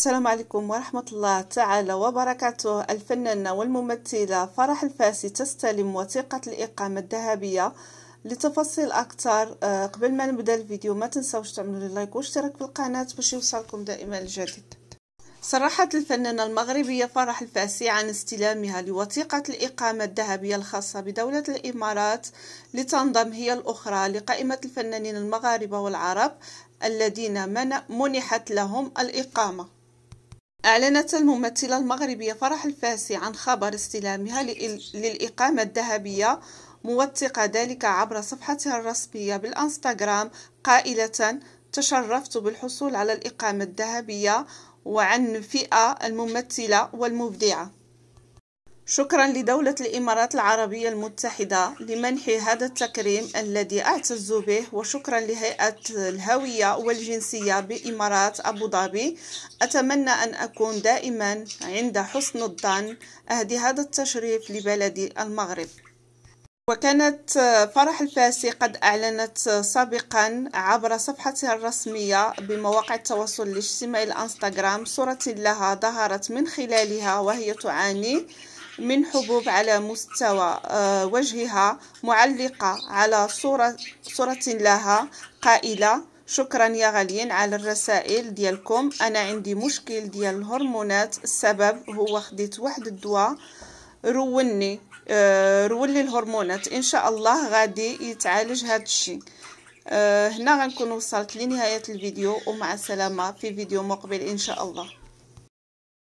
السلام عليكم ورحمة الله تعالى وبركاته الفنانة والممثلة فرح الفاسي تستلم وثيقة الإقامة الذهبية لتفاصيل أكثر آه، قبل ما نبدأ الفيديو ما تنسوش تعملوا لايك واشتراك في القناة باش يوصلكم دائما الجديد صرحت الفنانة المغربية فرح الفاسي عن استلامها لوثيقة الإقامة الذهبية الخاصة بدولة الإمارات لتنضم هي الأخرى لقائمة الفنانين المغاربة والعرب الذين منحت لهم الإقامة أعلنت الممثلة المغربية فرح الفاسي عن خبر استلامها للإقامة الذهبية موثقة ذلك عبر صفحتها الرسمية بالإنستغرام قائلة تشرفت بالحصول على الإقامة الذهبية وعن فئة الممثلة والمبدعة شكرا لدولة الإمارات العربية المتحدة لمنح هذا التكريم الذي أعتز به وشكرا لهيئة الهوية والجنسية بإمارات أبو ظبي أتمنى أن أكون دائما عند حسن الظن أهدي هذا التشريف لبلدي المغرب وكانت فرح الفاسي قد أعلنت سابقا عبر صفحتها الرسمية بمواقع التواصل الاجتماعي الانستغرام صورة لها ظهرت من خلالها وهي تعاني من حبوب على مستوى آه، وجهها معلقة على صورة, صورة لها قائلة شكرا يا غاليين على الرسائل ديالكم انا عندي مشكل ديال الهرمونات السبب هو خديت واحد الدواء روني آه، رولي الهرمونات ان شاء الله غادي يتعالج هذا الشيء آه، هنا غنكون وصلت لنهايه الفيديو ومع السلامه في فيديو مقبل ان شاء الله